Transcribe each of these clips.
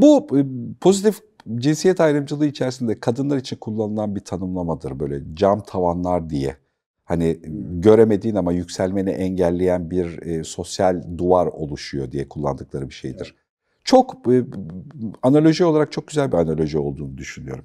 Bu e, pozitif cinsiyet ayrımcılığı içerisinde kadınlar için kullanılan bir tanımlamadır böyle cam tavanlar diye. Hani e, hmm. göremediğin ama yükselmeni engelleyen bir e, sosyal duvar oluşuyor diye kullandıkları bir şeydir. Çok e, analoji olarak çok güzel bir analoji olduğunu düşünüyorum.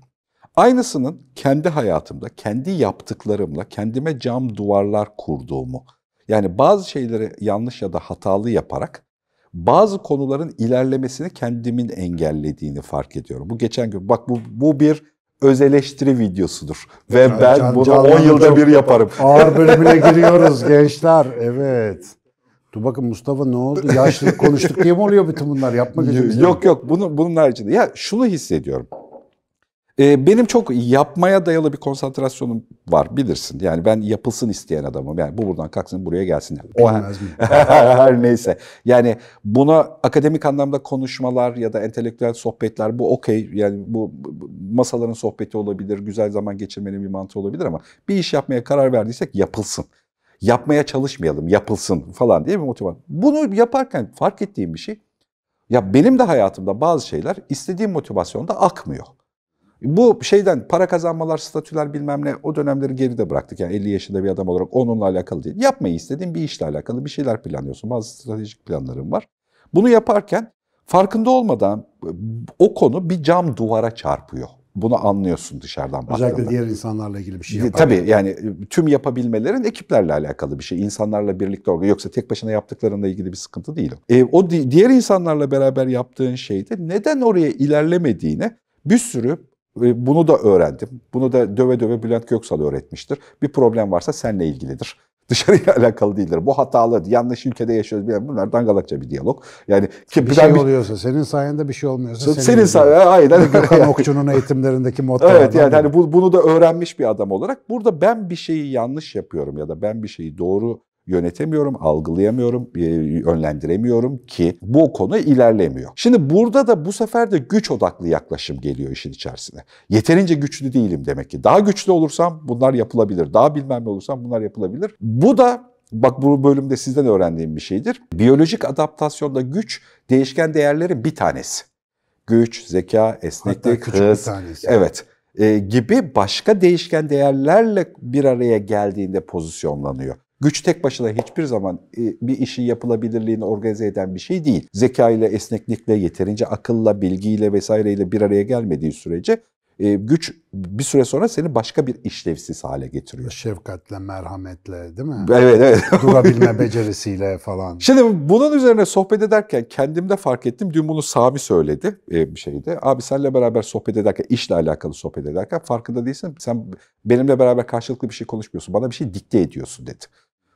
Aynısının kendi hayatımda, kendi yaptıklarımla kendime cam duvarlar kurduğumu. Yani bazı şeyleri yanlış ya da hatalı yaparak bazı konuların ilerlemesini kendimin engellediğini fark ediyorum. Bu geçen gün bak bu, bu bir öz eleştiri videosudur. Ve yani ben can, bunu 10 yılda bir yaparım. Ağır bölümüne giriyoruz gençler. Evet. Dur bakın Mustafa ne oldu? yaşlı konuştuk diye mi oluyor bütün bunlar? Yapma gözünüzü. Yok yok bunun, bunun haricinde. Ya şunu hissediyorum. Ee, benim çok yapmaya dayalı bir konsantrasyonum var bilirsin. Yani ben yapılsın isteyen adamım. Yani bu buradan kalksın buraya gelsin. O her, her neyse. Yani buna akademik anlamda konuşmalar ya da entelektüel sohbetler bu okey. Yani bu masaların sohbeti olabilir. Güzel zaman geçirmenin bir mantığı olabilir ama bir iş yapmaya karar verdiysek yapılsın. Yapmaya çalışmayalım yapılsın falan diye bir motivasyon. Bunu yaparken fark ettiğim bir şey. Ya benim de hayatımda bazı şeyler istediğim motivasyonda akmıyor. Bu şeyden para kazanmalar, statüler bilmem ne o dönemleri geride bıraktık. Yani 50 yaşında bir adam olarak onunla alakalı değil. Yapmayı istediğin bir işle alakalı bir şeyler planlıyorsun. Bazı stratejik planların var. Bunu yaparken farkında olmadan o konu bir cam duvara çarpıyor. Bunu anlıyorsun dışarıdan baktığında. Özellikle diğer insanlarla ilgili bir şey yaparken Tabii yani tüm yapabilmelerin ekiplerle alakalı bir şey. İnsanlarla birlikte orada. Yoksa tek başına yaptıklarınla ilgili bir sıkıntı değil. E, o di diğer insanlarla beraber yaptığın şeyde neden oraya ilerlemediğini bir sürü bunu da öğrendim. Bunu da döve döve Bülent Göksal öğretmiştir. Bir problem varsa seninle ilgilidir. Dışarıyla alakalı değildir. Bu hatalı, yanlış ülkede yaşıyoruz. Bilen bunlar dangalakça bir diyalog. Yani ki bir şey bir... oluyorsa, senin sayende bir şey olmuyorsa. Senin, senin sayende, aynen. Gökhan Okçu'nun eğitimlerindeki motto. Evet yani hani bunu da öğrenmiş bir adam olarak. Burada ben bir şeyi yanlış yapıyorum ya da ben bir şeyi doğru yönetemiyorum, algılayamıyorum, e, önlendiremiyorum ki bu konu ilerlemiyor. Şimdi burada da bu sefer de güç odaklı yaklaşım geliyor işin içerisine. Yeterince güçlü değilim demek ki. Daha güçlü olursam bunlar yapılabilir. Daha bilmem ne olursam bunlar yapılabilir. Bu da bak bu bölümde sizden öğrendiğim bir şeydir. Biyolojik adaptasyonda güç değişken değerlerin bir tanesi. Güç, zeka, esneklik, hız. Evet e, gibi başka değişken değerlerle bir araya geldiğinde pozisyonlanıyor. Güç tek başına hiçbir zaman e, bir işi yapılabilirliğini organize eden bir şey değil. Zeka ile, esneklikle, yeterince akılla, bilgiyle vesaireyle bir araya gelmediği sürece e, güç bir süre sonra seni başka bir işlevsiz hale getiriyor. Şefkatle, merhametle değil mi? Evet, evet. Durabilme becerisiyle falan. Şimdi bunun üzerine sohbet ederken kendimde fark ettim. Dün bunu Sami söyledi e, bir şeyde. Abi senle beraber sohbet ederken, işle alakalı sohbet ederken farkında değilsin. Sen benimle beraber karşılıklı bir şey konuşmuyorsun. Bana bir şey dikte ediyorsun dedi.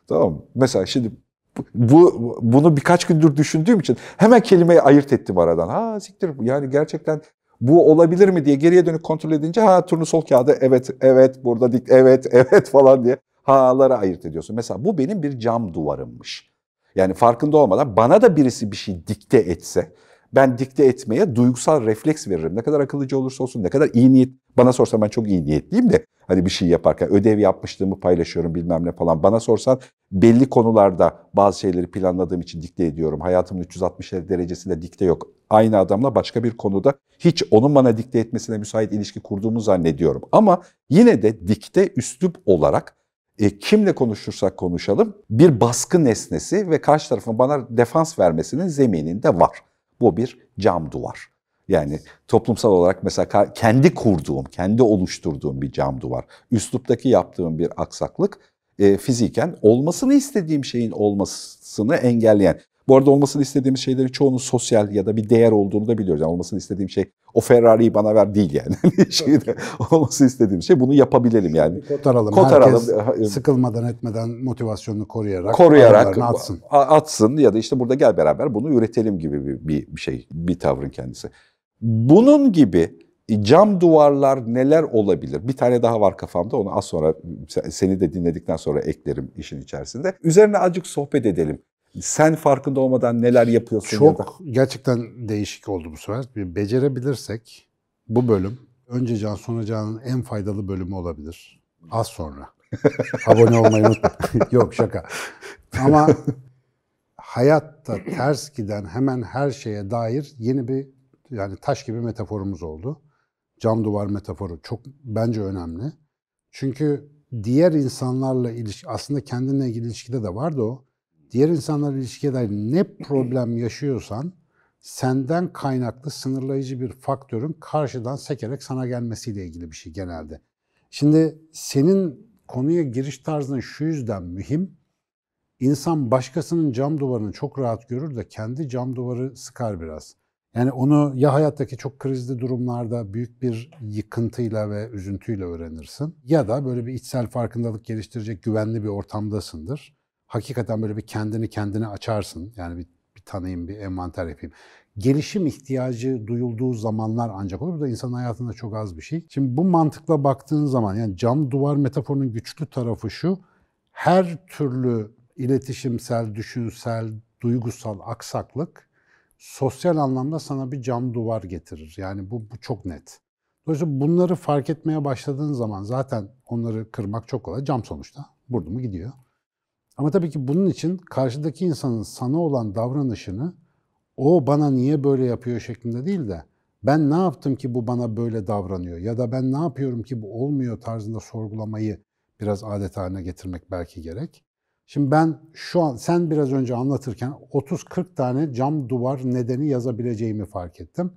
Tamam mı? Mesela şimdi bu bunu birkaç gündür düşündüğüm için hemen kelimeyi ayırt ettim aradan. Ha siktir yani gerçekten bu olabilir mi diye geriye dönüp kontrol edince ha turnusol kağıdı evet evet burada dik evet evet falan diye ha'ları ayırt ediyorsun. Mesela bu benim bir cam duvarımmış. Yani farkında olmadan bana da birisi bir şey dikte etse ben dikte etmeye duygusal refleks veririm. Ne kadar akıllıca olursa olsun, ne kadar iyi niyet. Bana sorsan ben çok iyi niyetliyim de hani bir şey yaparken ödev yapmışlığımı paylaşıyorum bilmem ne falan. Bana sorsan belli konularda bazı şeyleri planladığım için dikte ediyorum. Hayatımın 360 derecesinde dikte yok. Aynı adamla başka bir konuda hiç onun bana dikte etmesine müsait ilişki kurduğumu zannediyorum. Ama yine de dikte üslup olarak e, kimle konuşursak konuşalım bir baskı nesnesi ve karşı tarafın bana defans vermesinin zemininde var. Bu bir cam duvar. Yani toplumsal olarak mesela kendi kurduğum, kendi oluşturduğum bir cam duvar. Üsluptaki yaptığım bir aksaklık e, fiziken olmasını istediğim şeyin olmasını engelleyen. Bu arada olmasını istediğimiz şeylerin çoğunun sosyal ya da bir değer olduğunu da biliyoruz. Yani olmasını istediğim şey o Ferrari'yi bana ver değil yani. şey olmasını istediğim şey bunu yapabilelim yani. Kotaralım. Kotaralım. Herkes e, sıkılmadan etmeden motivasyonunu koruyarak. Koruyarak atsın. Atsın ya da işte burada gel beraber bunu üretelim gibi bir, bir, şey, bir tavrın kendisi. Bunun gibi cam duvarlar neler olabilir? Bir tane daha var kafamda onu az sonra seni de dinledikten sonra eklerim işin içerisinde. Üzerine acık sohbet edelim sen farkında olmadan neler yapıyorsun? Çok ya da. gerçekten değişik oldu bu sefer. Becerebilirsek bu bölüm önce Can sonra Can'ın en faydalı bölümü olabilir. Az sonra. Abone olmayı unutma. Yok şaka. Ama hayatta ters giden hemen her şeye dair yeni bir yani taş gibi metaforumuz oldu. Cam duvar metaforu çok bence önemli. Çünkü diğer insanlarla ilişki aslında kendinle ilgili ilişkide de vardı o diğer insanlarla ilişkiye ne problem yaşıyorsan senden kaynaklı sınırlayıcı bir faktörün karşıdan sekerek sana gelmesiyle ilgili bir şey genelde. Şimdi senin konuya giriş tarzın şu yüzden mühim. İnsan başkasının cam duvarını çok rahat görür de kendi cam duvarı sıkar biraz. Yani onu ya hayattaki çok krizli durumlarda büyük bir yıkıntıyla ve üzüntüyle öğrenirsin ya da böyle bir içsel farkındalık geliştirecek güvenli bir ortamdasındır hakikaten böyle bir kendini kendine açarsın. Yani bir, bir tanıyayım, bir envanter yapayım. Gelişim ihtiyacı duyulduğu zamanlar ancak olur. Bu da insan hayatında çok az bir şey. Şimdi bu mantıkla baktığın zaman yani cam duvar metaforunun güçlü tarafı şu. Her türlü iletişimsel, düşünsel, duygusal aksaklık sosyal anlamda sana bir cam duvar getirir. Yani bu, bu çok net. Dolayısıyla bunları fark etmeye başladığın zaman zaten onları kırmak çok kolay. Cam sonuçta. burada mı gidiyor. Ama tabii ki bunun için karşıdaki insanın sana olan davranışını o bana niye böyle yapıyor şeklinde değil de ben ne yaptım ki bu bana böyle davranıyor ya da ben ne yapıyorum ki bu olmuyor tarzında sorgulamayı biraz adet haline getirmek belki gerek. Şimdi ben şu an sen biraz önce anlatırken 30-40 tane cam duvar nedeni yazabileceğimi fark ettim.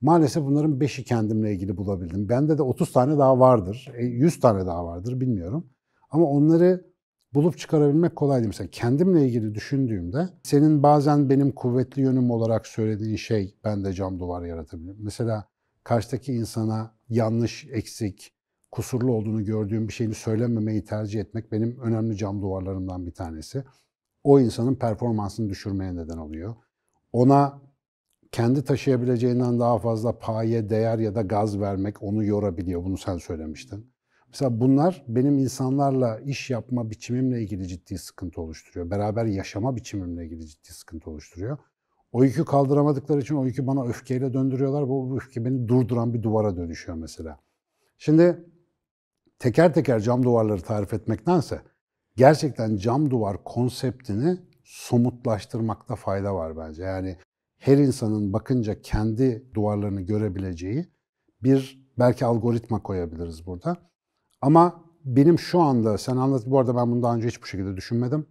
Maalesef bunların 5'i kendimle ilgili bulabildim. Bende de 30 tane daha vardır, 100 e, tane daha vardır bilmiyorum. Ama onları bulup çıkarabilmek kolay değil. Mesela kendimle ilgili düşündüğümde senin bazen benim kuvvetli yönüm olarak söylediğin şey ben de cam duvar yaratabilirim. Mesela karşıdaki insana yanlış, eksik, kusurlu olduğunu gördüğüm bir şeyini söylememeyi tercih etmek benim önemli cam duvarlarımdan bir tanesi. O insanın performansını düşürmeye neden oluyor. Ona kendi taşıyabileceğinden daha fazla paye, değer ya da gaz vermek onu yorabiliyor. Bunu sen söylemiştin. Mesela bunlar benim insanlarla iş yapma biçimimle ilgili ciddi sıkıntı oluşturuyor. Beraber yaşama biçimimle ilgili ciddi sıkıntı oluşturuyor. O yükü kaldıramadıkları için o yükü bana öfkeyle döndürüyorlar. Bu, öfke beni durduran bir duvara dönüşüyor mesela. Şimdi teker teker cam duvarları tarif etmektense gerçekten cam duvar konseptini somutlaştırmakta fayda var bence. Yani her insanın bakınca kendi duvarlarını görebileceği bir belki algoritma koyabiliriz burada. Ama benim şu anda sen anlat bu arada ben bunu daha önce hiç bu şekilde düşünmedim.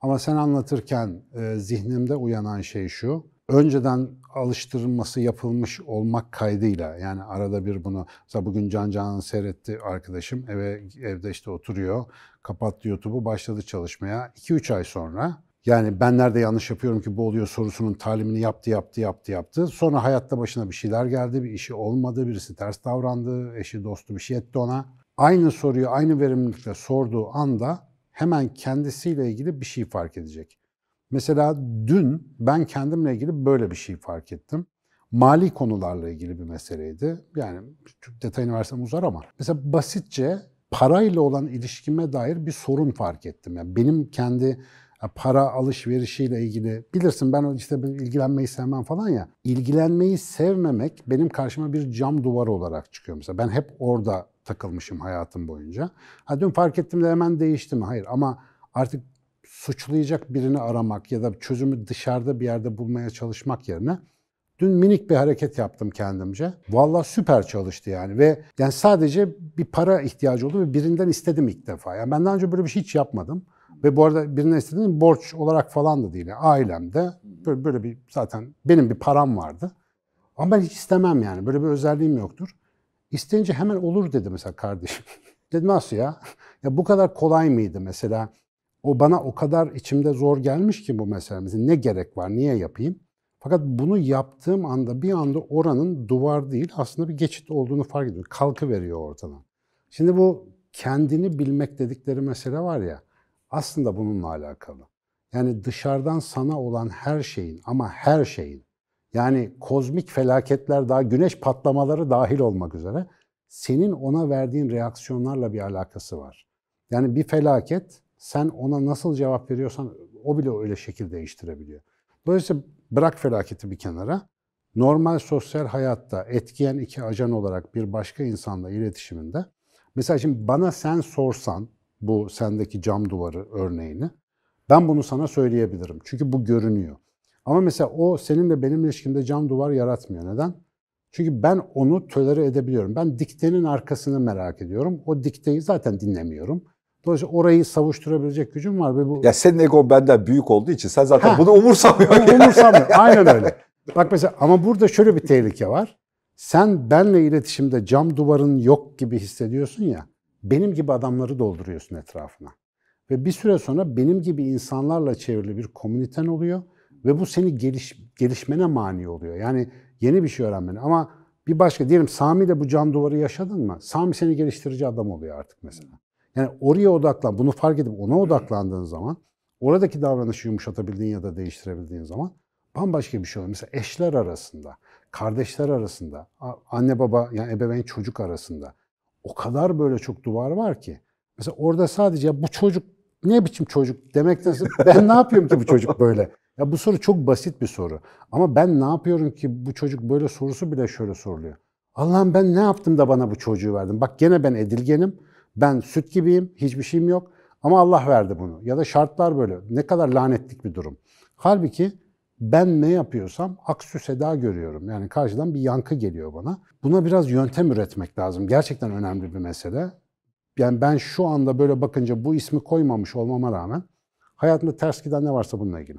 Ama sen anlatırken e, zihnimde uyanan şey şu. Önceden alıştırılması yapılmış olmak kaydıyla yani arada bir bunu mesela bugün Can Can'ın seyretti arkadaşım eve evde işte oturuyor kapattı YouTube'u başladı çalışmaya 2-3 ay sonra yani ben nerede yanlış yapıyorum ki bu oluyor sorusunun talimini yaptı, yaptı, yaptı, yaptı. Sonra hayatta başına bir şeyler geldi, bir işi olmadı, birisi ters davrandı, eşi, dostu bir şey etti ona aynı soruyu aynı verimlilikle sorduğu anda hemen kendisiyle ilgili bir şey fark edecek. Mesela dün ben kendimle ilgili böyle bir şey fark ettim. Mali konularla ilgili bir meseleydi. Yani çok detayını versem uzar ama. Mesela basitçe parayla olan ilişkime dair bir sorun fark ettim. Yani benim kendi e, para alışverişiyle ilgili bilirsin ben işte ilgilenmeyi sevmem falan ya İlgilenmeyi sevmemek benim karşıma bir cam duvarı olarak çıkıyor mesela ben hep orada takılmışım hayatım boyunca. Ha dün fark ettim de hemen değiştim. Hayır ama artık suçlayacak birini aramak ya da çözümü dışarıda bir yerde bulmaya çalışmak yerine dün minik bir hareket yaptım kendimce. Vallahi süper çalıştı yani ve yani sadece bir para ihtiyacı oldu ve birinden istedim ilk defa. Yani ben daha önce böyle bir şey hiç yapmadım. Ve bu arada birinden istediğim borç olarak falan da değil. ailemde böyle, böyle bir zaten benim bir param vardı. Ama ben hiç istemem yani. Böyle bir özelliğim yoktur. İsteyince hemen olur dedi mesela kardeşim. Dedim nasıl ya? Ya bu kadar kolay mıydı mesela? O bana o kadar içimde zor gelmiş ki bu meselemizin ne gerek var, niye yapayım? Fakat bunu yaptığım anda bir anda oranın duvar değil aslında bir geçit olduğunu fark ediyorum. Kalkı veriyor ortadan. Şimdi bu kendini bilmek dedikleri mesele var ya aslında bununla alakalı. Yani dışarıdan sana olan her şeyin ama her şeyin yani kozmik felaketler daha güneş patlamaları dahil olmak üzere senin ona verdiğin reaksiyonlarla bir alakası var. Yani bir felaket sen ona nasıl cevap veriyorsan o bile öyle şekil değiştirebiliyor. Dolayısıyla bırak felaketi bir kenara. Normal sosyal hayatta etkiyen iki ajan olarak bir başka insanla iletişiminde mesela şimdi bana sen sorsan bu sendeki cam duvarı örneğini ben bunu sana söyleyebilirim. Çünkü bu görünüyor. Ama mesela o seninle benim ilişkimde cam duvar yaratmıyor. Neden? Çünkü ben onu tölere edebiliyorum. Ben diktenin arkasını merak ediyorum. O dikteyi zaten dinlemiyorum. Dolayısıyla orayı savuşturabilecek gücüm var ve bu Ya senin egon benden büyük olduğu için sen zaten ha, bunu umursamıyorsun. Umursamıyor. Aynen öyle. Bak mesela ama burada şöyle bir tehlike var. Sen benle iletişimde cam duvarın yok gibi hissediyorsun ya. Benim gibi adamları dolduruyorsun etrafına. Ve bir süre sonra benim gibi insanlarla çevrili bir komüniten oluyor ve bu seni geliş, gelişmene mani oluyor. Yani yeni bir şey öğrenmen. Ama bir başka diyelim Sami de bu cam duvarı yaşadın mı? Sami seni geliştirici adam oluyor artık mesela. Yani oraya odaklan, bunu fark edip ona odaklandığın zaman, oradaki davranışı yumuşatabildiğin ya da değiştirebildiğin zaman bambaşka bir şey oluyor. Mesela eşler arasında, kardeşler arasında, anne baba yani ebeveyn çocuk arasında o kadar böyle çok duvar var ki. Mesela orada sadece bu çocuk ne biçim çocuk demekten? ben ne yapıyorum ki bu çocuk böyle? Ya bu soru çok basit bir soru. Ama ben ne yapıyorum ki bu çocuk böyle sorusu bile şöyle soruluyor. Allah'ım ben ne yaptım da bana bu çocuğu verdin? Bak gene ben edilgenim. Ben süt gibiyim. Hiçbir şeyim yok. Ama Allah verdi bunu. Ya da şartlar böyle. Ne kadar lanetlik bir durum. Halbuki ben ne yapıyorsam aksü seda görüyorum. Yani karşıdan bir yankı geliyor bana. Buna biraz yöntem üretmek lazım. Gerçekten önemli bir mesele. Yani ben şu anda böyle bakınca bu ismi koymamış olmama rağmen hayatımda ters giden ne varsa bununla ilgili.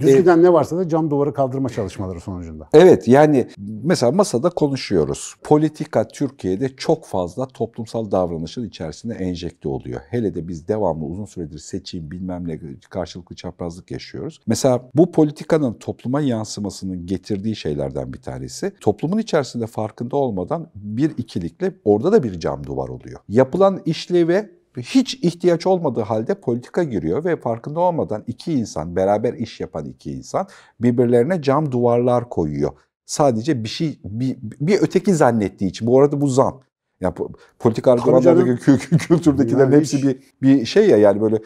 Düzgüden ee, ne varsa da cam duvarı kaldırma çalışmaları sonucunda. Evet yani mesela masada konuşuyoruz. Politika Türkiye'de çok fazla toplumsal davranışın içerisinde enjekte oluyor. Hele de biz devamlı uzun süredir seçim bilmem ne karşılıklı çaprazlık yaşıyoruz. Mesela bu politikanın topluma yansımasının getirdiği şeylerden bir tanesi toplumun içerisinde farkında olmadan bir ikilikle orada da bir cam duvar oluyor. Yapılan işleve hiç ihtiyaç olmadığı halde politika giriyor ve farkında olmadan iki insan, beraber iş yapan iki insan birbirlerine cam duvarlar koyuyor. Sadece bir şey, bir, bir öteki zannettiği için. Bu arada bu zam. Yani politik argümanlardaki kültürdekilerin yani hepsi hiç... bir, bir şey ya yani böyle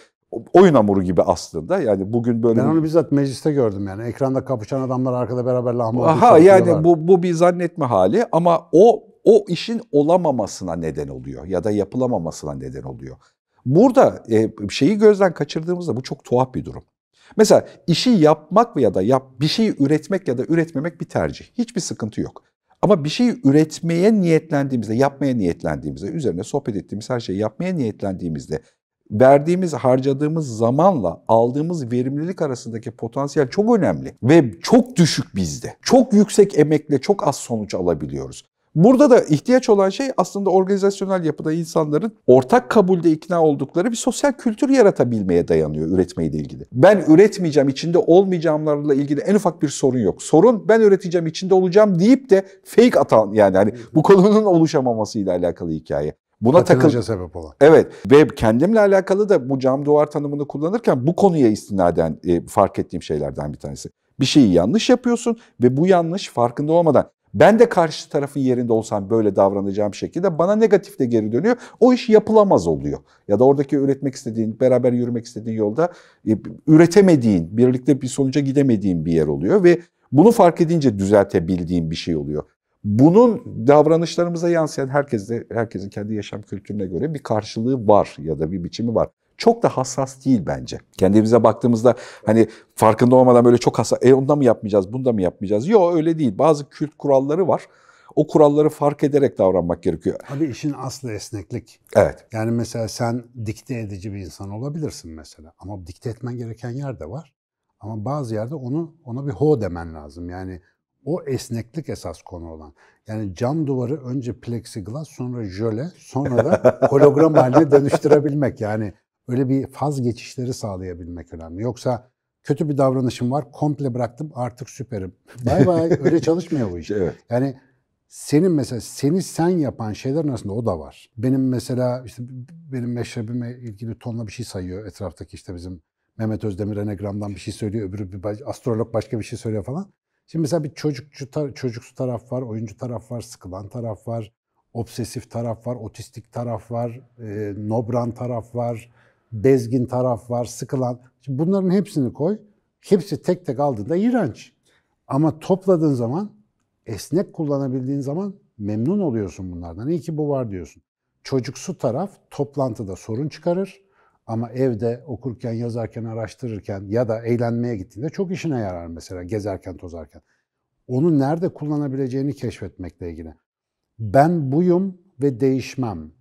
oyun hamuru gibi aslında. Yani bugün böyle... Ben onu bizzat mecliste gördüm yani. Ekranda kapışan adamlar arkada beraber lahmacun Aha yani bu, bu bir zannetme hali ama o o işin olamamasına neden oluyor ya da yapılamamasına neden oluyor. Burada e, şeyi gözden kaçırdığımızda bu çok tuhaf bir durum. Mesela işi yapmak ya da yap bir şeyi üretmek ya da üretmemek bir tercih. Hiçbir sıkıntı yok. Ama bir şeyi üretmeye niyetlendiğimizde, yapmaya niyetlendiğimizde, üzerine sohbet ettiğimiz her şeyi yapmaya niyetlendiğimizde verdiğimiz, harcadığımız zamanla aldığımız verimlilik arasındaki potansiyel çok önemli ve çok düşük bizde. Çok yüksek emekle çok az sonuç alabiliyoruz. Burada da ihtiyaç olan şey aslında organizasyonel yapıda insanların ortak kabulde ikna oldukları bir sosyal kültür yaratabilmeye dayanıyor üretmeyle ilgili. Ben üretmeyeceğim, içinde olmayacağımlarla ilgili en ufak bir sorun yok. Sorun ben üreteceğim, içinde olacağım deyip de fake atan yani hani bu konunun oluşamaması ile alakalı hikaye. Buna takıl sebep olan. Evet ve kendimle alakalı da bu cam duvar tanımını kullanırken bu konuya istinaden e, fark ettiğim şeylerden bir tanesi. Bir şeyi yanlış yapıyorsun ve bu yanlış farkında olmadan ben de karşı tarafın yerinde olsam böyle davranacağım şekilde bana negatif de geri dönüyor. O iş yapılamaz oluyor. Ya da oradaki üretmek istediğin, beraber yürümek istediğin yolda e, üretemediğin, birlikte bir sonuca gidemediğin bir yer oluyor ve bunu fark edince düzeltebildiğin bir şey oluyor. Bunun davranışlarımıza yansıyan herkes de, herkesin kendi yaşam kültürüne göre bir karşılığı var ya da bir biçimi var çok da hassas değil bence. Kendimize baktığımızda hani farkında olmadan böyle çok hassas, e onda mı yapmayacağız, bunda mı yapmayacağız? Yok öyle değil. Bazı kült kuralları var. O kuralları fark ederek davranmak gerekiyor. Abi işin aslı esneklik. Evet. Yani mesela sen dikte edici bir insan olabilirsin mesela. Ama dikte etmen gereken yer de var. Ama bazı yerde onu ona bir ho demen lazım. Yani o esneklik esas konu olan. Yani cam duvarı önce plexiglas sonra jöle sonra da hologram haline dönüştürebilmek. Yani Öyle bir faz geçişleri sağlayabilmek önemli. Yoksa kötü bir davranışım var, komple bıraktım, artık süperim. Bay bay, öyle çalışmıyor bu iş. Evet. Yani senin mesela seni sen yapan şeyler aslında o da var. Benim mesela işte benim meşrebime ilgili tonla bir şey sayıyor etraftaki işte bizim Mehmet Özdemir Enegram'dan bir şey söylüyor, öbürü bir astrolog başka bir şey söylüyor falan. Şimdi mesela bir çocukçu tar çocuksu taraf var, oyuncu taraf var, sıkılan taraf var, obsesif taraf var, otistik taraf var, e, nobran taraf var bezgin taraf var, sıkılan. Şimdi bunların hepsini koy. Hepsi tek tek aldığında iğrenç. Ama topladığın zaman, esnek kullanabildiğin zaman memnun oluyorsun bunlardan. İyi ki bu var diyorsun. Çocuksu taraf toplantıda sorun çıkarır ama evde okurken, yazarken, araştırırken ya da eğlenmeye gittiğinde çok işine yarar mesela gezerken, tozarken. Onu nerede kullanabileceğini keşfetmekle ilgili. Ben buyum ve değişmem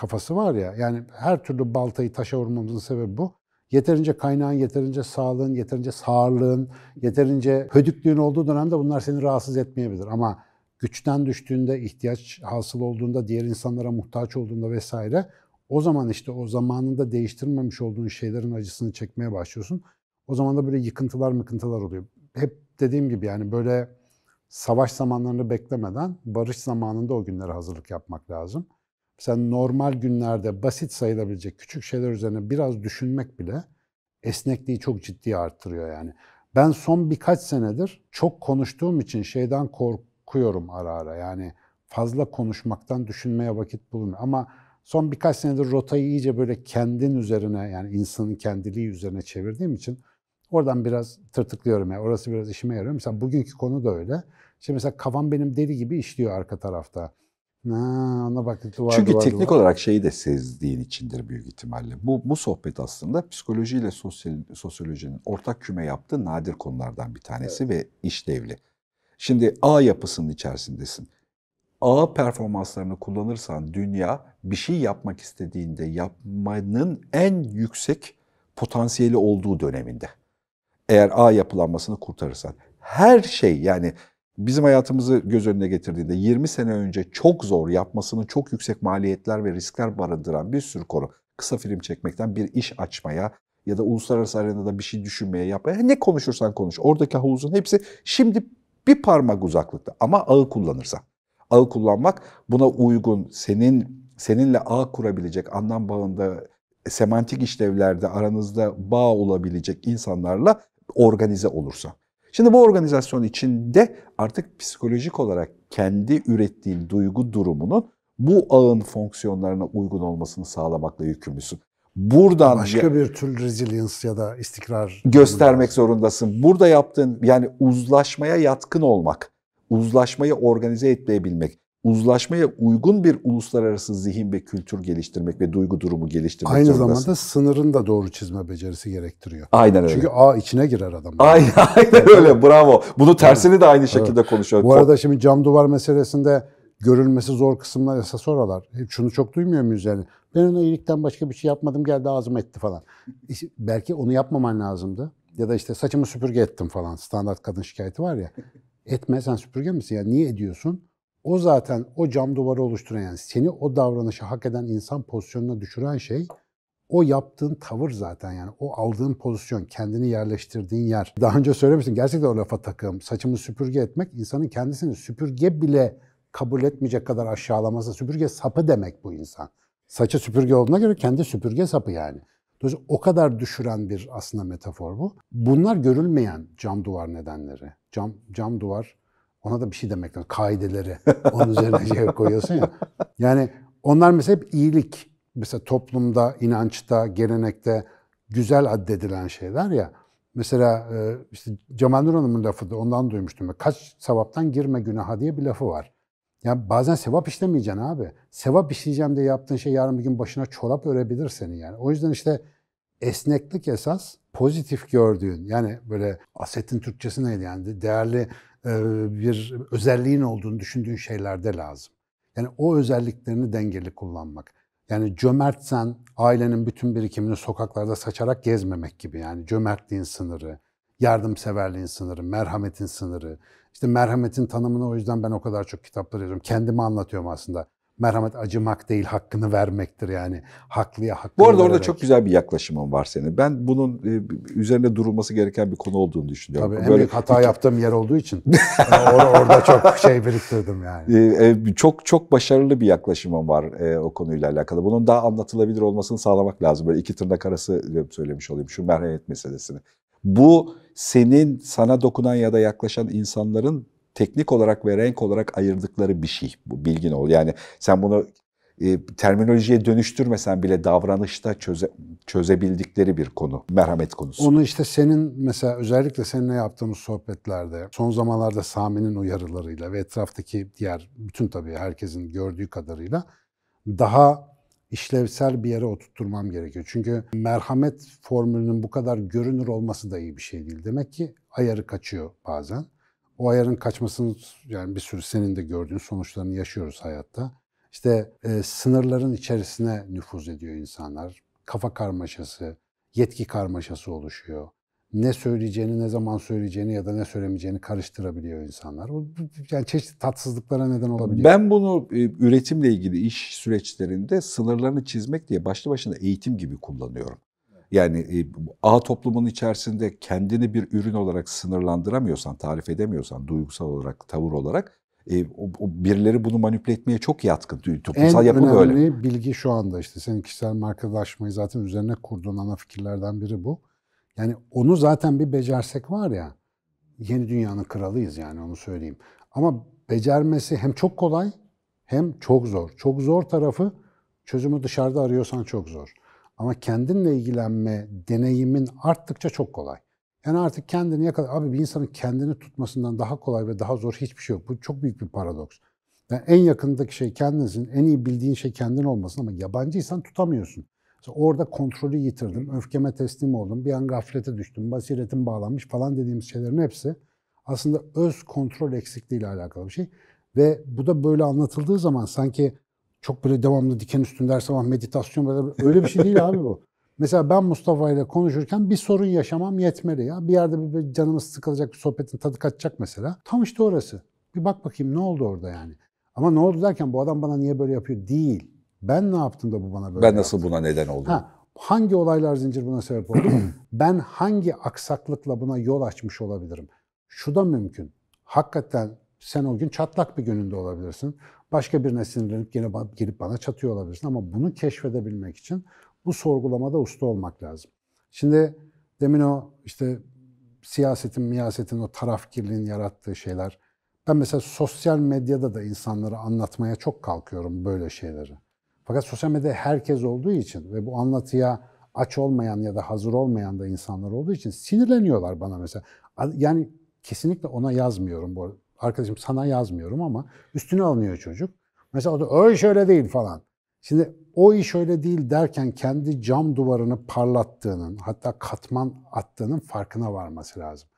kafası var ya. Yani her türlü baltayı taşa vurmamızın sebebi bu. Yeterince kaynağın, yeterince sağlığın, yeterince sağırlığın, yeterince hödüklüğün olduğu dönemde bunlar seni rahatsız etmeyebilir. Ama güçten düştüğünde, ihtiyaç hasıl olduğunda, diğer insanlara muhtaç olduğunda vesaire o zaman işte o zamanında değiştirmemiş olduğun şeylerin acısını çekmeye başlıyorsun. O zaman da böyle yıkıntılar mıkıntılar oluyor. Hep dediğim gibi yani böyle savaş zamanlarını beklemeden barış zamanında o günlere hazırlık yapmak lazım sen normal günlerde basit sayılabilecek küçük şeyler üzerine biraz düşünmek bile esnekliği çok ciddi arttırıyor yani. Ben son birkaç senedir çok konuştuğum için şeyden korkuyorum ara ara. Yani fazla konuşmaktan düşünmeye vakit bulmuyor. Ama son birkaç senedir rotayı iyice böyle kendin üzerine yani insanın kendiliği üzerine çevirdiğim için oradan biraz tırtıklıyorum. Yani orası biraz işime yarıyor. Mesela bugünkü konu da öyle. Şimdi mesela kafam benim deli gibi işliyor arka tarafta. Ha, ona baktık duvar Çünkü duvar, teknik duvar. olarak şeyi de sezdiğin içindir büyük ihtimalle. Bu, bu sohbet aslında psikolojiyle sosyal, sosyolojinin ortak küme yaptığı nadir konulardan bir tanesi evet. ve işlevli. Şimdi A yapısının içerisindesin. A performanslarını kullanırsan dünya bir şey yapmak istediğinde yapmanın en yüksek potansiyeli olduğu döneminde. Eğer A yapılanmasını kurtarırsan. Her şey yani bizim hayatımızı göz önüne getirdiğinde 20 sene önce çok zor yapmasının çok yüksek maliyetler ve riskler barındıran bir sürü konu kısa film çekmekten bir iş açmaya ya da uluslararası arenada bir şey düşünmeye yapmaya ne konuşursan konuş oradaki havuzun hepsi şimdi bir parmak uzaklıkta ama ağı kullanırsa Ağı kullanmak buna uygun senin seninle ağ kurabilecek anlam bağında e, semantik işlevlerde aranızda bağ olabilecek insanlarla organize olursa. Şimdi bu organizasyon içinde artık psikolojik olarak kendi ürettiğin duygu durumunun bu ağın fonksiyonlarına uygun olmasını sağlamakla yükümlüsün. Buradan başka bir tür resilience ya da istikrar göstermek zorundasın. Burada yaptığın yani uzlaşmaya yatkın olmak, uzlaşmayı organize etmeyebilmek, uzlaşmaya uygun bir uluslararası zihin ve kültür geliştirmek ve duygu durumu geliştirmek Aynı zorundasın. zamanda sınırın da doğru çizme becerisi gerektiriyor. Aynen öyle. Çünkü A içine girer adam. Aynen, aynen öyle bravo. Bunu tersini de aynı şekilde evet. konuşuyor. Bu arada şimdi cam duvar meselesinde görülmesi zor kısımlar esas oralar. Şunu çok duymuyor muyuz yani? Ben ona iyilikten başka bir şey yapmadım geldi ağzım etti falan. Belki onu yapmaman lazımdı. Ya da işte saçımı süpürge ettim falan. Standart kadın şikayeti var ya. Etme sen süpürge misin ya? Niye ediyorsun? O zaten o cam duvarı oluşturan yani seni o davranışa hak eden insan pozisyonuna düşüren şey o yaptığın tavır zaten yani o aldığın pozisyon, kendini yerleştirdiğin yer. Daha önce söylemiştim gerçekten o lafa takım. Saçımı süpürge etmek insanın kendisini süpürge bile kabul etmeyecek kadar aşağılaması. Süpürge sapı demek bu insan. Saçı süpürge olduğuna göre kendi süpürge sapı yani. Dolayısıyla o kadar düşüren bir aslında metafor bu. Bunlar görülmeyen cam duvar nedenleri. Cam, cam duvar ona da bir şey demek lazım. Kaideleri. Onun üzerine şey koyuyorsun ya. Yani onlar mesela hep iyilik. Mesela toplumda, inançta, gelenekte güzel addedilen şeyler ya. Mesela e, işte Cemal Nur Hanım'ın lafı da ondan duymuştum. Kaç sevaptan girme günaha diye bir lafı var. Ya bazen sevap işlemeyeceksin abi. Sevap işleyeceğim diye yaptığın şey yarın bir gün başına çorap örebilir seni yani. O yüzden işte esneklik esas pozitif gördüğün yani böyle Aset'in Türkçesi neydi yani değerli e, bir özelliğin olduğunu düşündüğün şeylerde lazım. Yani o özelliklerini dengeli kullanmak. Yani cömertsen ailenin bütün birikimini sokaklarda saçarak gezmemek gibi. Yani cömertliğin sınırı, yardımseverliğin sınırı, merhametin sınırı. İşte merhametin tanımını o yüzden ben o kadar çok kitaplar yazıyorum. Kendimi anlatıyorum aslında merhamet acımak değil hakkını vermektir yani. Haklıya hakkını Bu arada vererek. orada çok güzel bir yaklaşımın var senin. Ben bunun e, üzerine durulması gereken bir konu olduğunu düşünüyorum. Tabii Böyle... en büyük hata yaptığım yer olduğu için orada çok şey biriktirdim yani. E, e, çok çok başarılı bir yaklaşımın var o konuyla alakalı. Bunun daha anlatılabilir olmasını sağlamak lazım. Böyle iki tırnak arası söylemiş olayım şu merhamet meselesini. Bu senin sana dokunan ya da yaklaşan insanların teknik olarak ve renk olarak ayırdıkları bir şey. Bu bilgin ol. Yani sen bunu e, terminolojiye dönüştürmesen bile davranışta çöze, çözebildikleri bir konu. Merhamet konusu. Onu işte senin mesela özellikle seninle yaptığımız sohbetlerde son zamanlarda Sami'nin uyarılarıyla ve etraftaki diğer bütün tabii herkesin gördüğü kadarıyla daha işlevsel bir yere oturtturmam gerekiyor. Çünkü merhamet formülünün bu kadar görünür olması da iyi bir şey değil. Demek ki ayarı kaçıyor bazen. O ayarın kaçmasının yani bir sürü senin de gördüğün sonuçlarını yaşıyoruz hayatta. İşte e, sınırların içerisine nüfuz ediyor insanlar. Kafa karmaşası, yetki karmaşası oluşuyor. Ne söyleyeceğini, ne zaman söyleyeceğini ya da ne söylemeyeceğini karıştırabiliyor insanlar. O yani çeşitli tatsızlıklara neden olabiliyor. Ben bunu e, üretimle ilgili iş süreçlerinde sınırlarını çizmek diye başlı başına eğitim gibi kullanıyorum. Yani e, A toplumun içerisinde kendini bir ürün olarak sınırlandıramıyorsan, tarif edemiyorsan duygusal olarak, tavır olarak e, o, o birileri bunu manipüle etmeye çok yatkın. Toplumsal en yapı böyle. En önemli bilgi şu anda işte senin kişisel markalaşmayı zaten üzerine kurduğun ana fikirlerden biri bu. Yani onu zaten bir becersek var ya yeni dünyanın kralıyız yani onu söyleyeyim. Ama becermesi hem çok kolay hem çok zor. Çok zor tarafı çözümü dışarıda arıyorsan çok zor. Ama kendinle ilgilenme deneyimin arttıkça çok kolay. Yani artık kendini yakala... Abi bir insanın kendini tutmasından daha kolay ve daha zor hiçbir şey yok. Bu çok büyük bir paradoks. Yani en yakındaki şey kendinsin, en iyi bildiğin şey kendin olmasın ama yabancıysan tutamıyorsun. Mesela orada kontrolü yitirdim, öfkeme teslim oldum, bir an gaflete düştüm, basiretim bağlanmış falan dediğimiz şeylerin hepsi aslında öz kontrol eksikliği ile alakalı bir şey. Ve bu da böyle anlatıldığı zaman sanki çok böyle devamlı diken üstünde her sabah meditasyon böyle öyle bir şey değil abi bu. Mesela ben Mustafa ile konuşurken bir sorun yaşamam yetmeli ya. Bir yerde bir, bir canımız sıkılacak bir sohbetin tadı kaçacak mesela. Tam işte orası. Bir bak bakayım ne oldu orada yani. Ama ne oldu derken bu adam bana niye böyle yapıyor değil. Ben ne yaptım da bu bana böyle Ben nasıl yaptı? buna neden oldum? Ha, hangi olaylar zincir buna sebep oldu? ben hangi aksaklıkla buna yol açmış olabilirim? Şu da mümkün. Hakikaten sen o gün çatlak bir gününde olabilirsin. Başka birine sinirlenip gene gelip bana çatıyor olabilirsin ama bunu keşfedebilmek için bu sorgulamada usta olmak lazım. Şimdi demin o işte siyasetin, miyasetin o tarafkirliğin yarattığı şeyler. Ben mesela sosyal medyada da insanlara anlatmaya çok kalkıyorum böyle şeyleri. Fakat sosyal medyada herkes olduğu için ve bu anlatıya aç olmayan ya da hazır olmayan da insanlar olduğu için sinirleniyorlar bana mesela. Yani kesinlikle ona yazmıyorum bu Arkadaşım sana yazmıyorum ama üstüne alınıyor çocuk. Mesela o da öyle şöyle değil falan. Şimdi o iş öyle değil derken kendi cam duvarını parlattığının hatta katman attığının farkına varması lazım.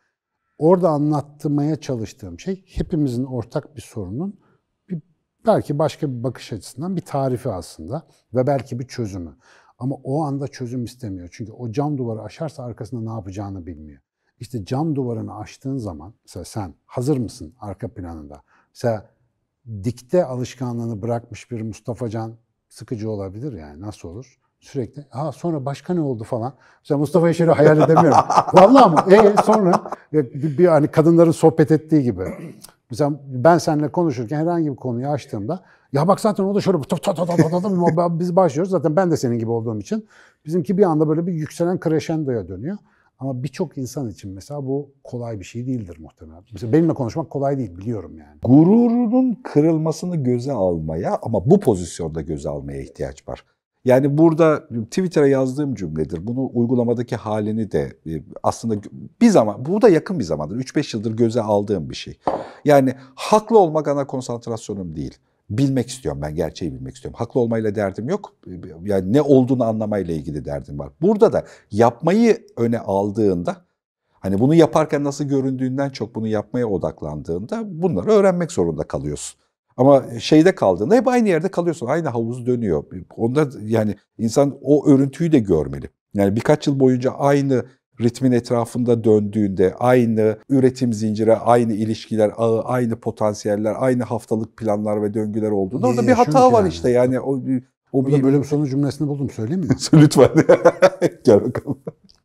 Orada anlatmaya çalıştığım şey hepimizin ortak bir sorunun bir, belki başka bir bakış açısından bir tarifi aslında ve belki bir çözümü. Ama o anda çözüm istemiyor. Çünkü o cam duvarı aşarsa arkasında ne yapacağını bilmiyor. İşte cam duvarını açtığın zaman mesela sen hazır mısın arka planında? Mesela dikte alışkanlığını bırakmış bir Mustafa Can sıkıcı olabilir yani nasıl olur? Sürekli ha sonra başka ne oldu falan. Mesela Mustafa Yaşar'ı hayal edemiyorum. Vallahi mı? E sonra e, bir, bir hani kadınların sohbet ettiği gibi. Mesela ben seninle konuşurken herhangi bir konuyu açtığımda ya bak zaten o da şöyle tut tut tut tut biz başlıyoruz. Zaten ben de senin gibi olduğum için bizimki bir anda böyle bir yükselen kreşendoya dönüyor. Ama birçok insan için mesela bu kolay bir şey değildir muhtemelen. Mesela benimle konuşmak kolay değil biliyorum yani. Gururunun kırılmasını göze almaya ama bu pozisyonda göze almaya ihtiyaç var. Yani burada Twitter'a yazdığım cümledir. Bunu uygulamadaki halini de e, aslında bir zaman, bu da yakın bir zamandır, 3-5 yıldır göze aldığım bir şey. Yani haklı olmak ana konsantrasyonum değil bilmek istiyorum ben gerçeği bilmek istiyorum. Haklı olmayla derdim yok. Yani ne olduğunu anlamayla ilgili derdim var. Burada da yapmayı öne aldığında hani bunu yaparken nasıl göründüğünden çok bunu yapmaya odaklandığında bunları öğrenmek zorunda kalıyorsun. Ama şeyde kaldığında hep aynı yerde kalıyorsun. Aynı havuz dönüyor. Onda yani insan o örüntüyü de görmeli. Yani birkaç yıl boyunca aynı ritmin etrafında döndüğünde aynı üretim zinciri, aynı ilişkiler ağı, aynı potansiyeller, aynı haftalık planlar ve döngüler olduğunda orada bir hata var yani. işte yani o, o bir... bölüm sonu cümlesini buldum söyleyeyim mi? Lütfen. Gel bakalım.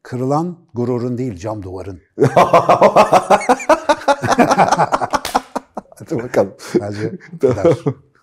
Kırılan gururun değil cam duvarın. Hadi bakalım. Bence